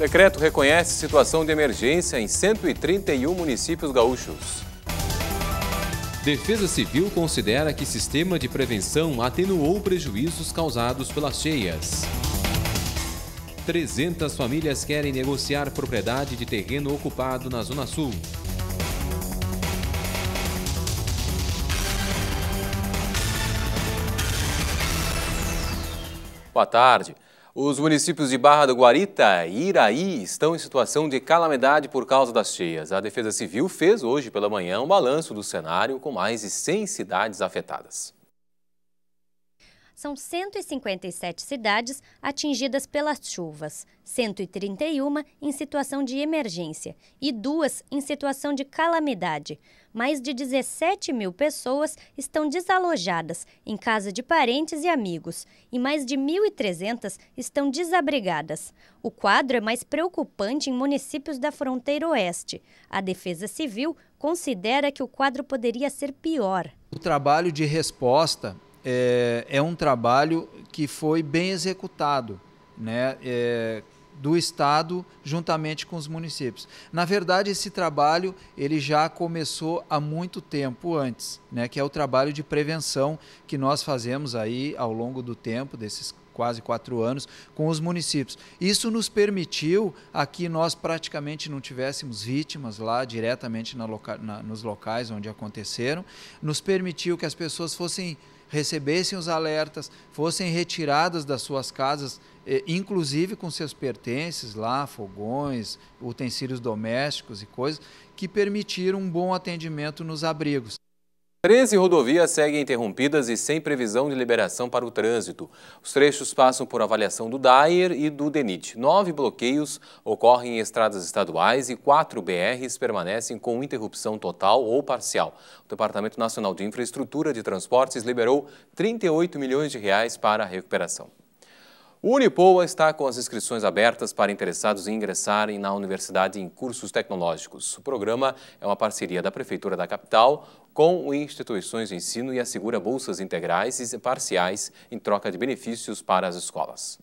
Decreto reconhece situação de emergência em 131 municípios gaúchos. Defesa Civil considera que sistema de prevenção atenuou prejuízos causados pelas cheias. 300 famílias querem negociar propriedade de terreno ocupado na Zona Sul. Boa tarde. Os municípios de Barra do Guarita e Iraí estão em situação de calamidade por causa das cheias. A Defesa Civil fez hoje pela manhã um balanço do cenário com mais de 100 cidades afetadas são 157 cidades atingidas pelas chuvas, 131 em situação de emergência e duas em situação de calamidade. Mais de 17 mil pessoas estão desalojadas em casa de parentes e amigos e mais de 1.300 estão desabrigadas. O quadro é mais preocupante em municípios da fronteira oeste. A Defesa Civil considera que o quadro poderia ser pior. O trabalho de resposta é, é um trabalho que foi bem executado, né? É, do estado juntamente com os municípios. Na verdade, esse trabalho ele já começou há muito tempo antes, né, que é o trabalho de prevenção que nós fazemos aí ao longo do tempo desses quase quatro anos, com os municípios. Isso nos permitiu aqui que nós praticamente não tivéssemos vítimas lá diretamente na loca na, nos locais onde aconteceram, nos permitiu que as pessoas fossem recebessem os alertas, fossem retiradas das suas casas, inclusive com seus pertences lá, fogões, utensílios domésticos e coisas, que permitiram um bom atendimento nos abrigos. 13 rodovias seguem interrompidas e sem previsão de liberação para o trânsito. Os trechos passam por avaliação do DAER e do DENIT. Nove bloqueios ocorrem em estradas estaduais e quatro BRs permanecem com interrupção total ou parcial. O Departamento Nacional de Infraestrutura de Transportes liberou 38 milhões de reais para a recuperação. O Unipoa está com as inscrições abertas para interessados em ingressarem na universidade em cursos tecnológicos. O programa é uma parceria da Prefeitura da Capital com instituições de ensino e assegura bolsas integrais e parciais em troca de benefícios para as escolas.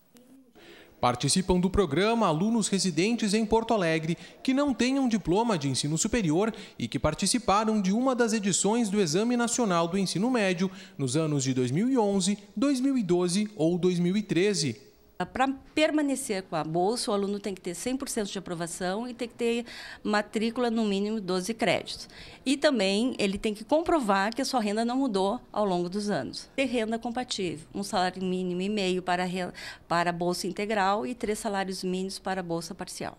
Participam do programa alunos residentes em Porto Alegre que não tenham diploma de ensino superior e que participaram de uma das edições do Exame Nacional do Ensino Médio nos anos de 2011, 2012 ou 2013. Ah, para permanecer com a bolsa, o aluno tem que ter 100% de aprovação e tem que ter matrícula no mínimo 12 créditos. E também ele tem que comprovar que a sua renda não mudou ao longo dos anos. Ter renda compatível, um salário mínimo e meio para, para a bolsa integral e três salários mínimos para a bolsa parcial.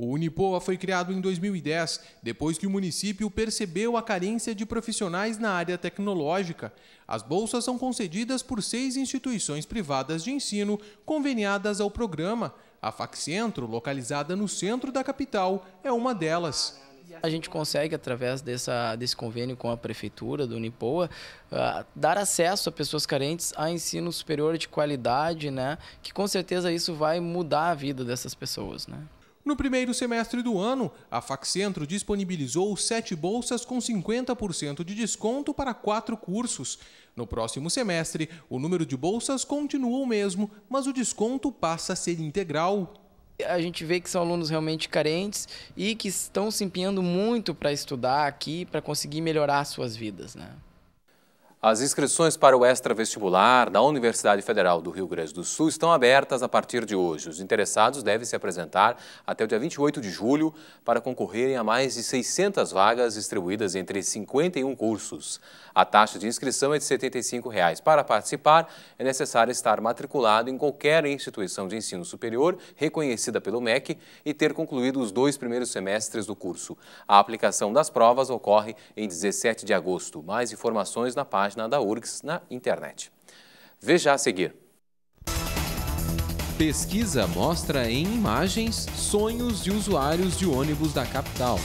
O Unipoa foi criado em 2010, depois que o município percebeu a carência de profissionais na área tecnológica. As bolsas são concedidas por seis instituições privadas de ensino conveniadas ao programa. A Faccentro, localizada no centro da capital, é uma delas. A gente consegue, através dessa, desse convênio com a prefeitura do Unipoa, uh, dar acesso a pessoas carentes a ensino superior de qualidade, né? Que com certeza isso vai mudar a vida dessas pessoas, né? No primeiro semestre do ano, a Faccentro disponibilizou sete bolsas com 50% de desconto para quatro cursos. No próximo semestre, o número de bolsas continua o mesmo, mas o desconto passa a ser integral a gente vê que são alunos realmente carentes e que estão se empenhando muito para estudar aqui, para conseguir melhorar suas vidas, né? As inscrições para o extra vestibular da Universidade Federal do Rio Grande do Sul estão abertas a partir de hoje. Os interessados devem se apresentar até o dia 28 de julho para concorrerem a mais de 600 vagas distribuídas entre 51 cursos. A taxa de inscrição é de R$ 75. Reais. Para participar, é necessário estar matriculado em qualquer instituição de ensino superior reconhecida pelo MEC e ter concluído os dois primeiros semestres do curso. A aplicação das provas ocorre em 17 de agosto. Mais informações na página página da URGS na internet. Veja a seguir. Pesquisa mostra em imagens sonhos de usuários de ônibus da capital.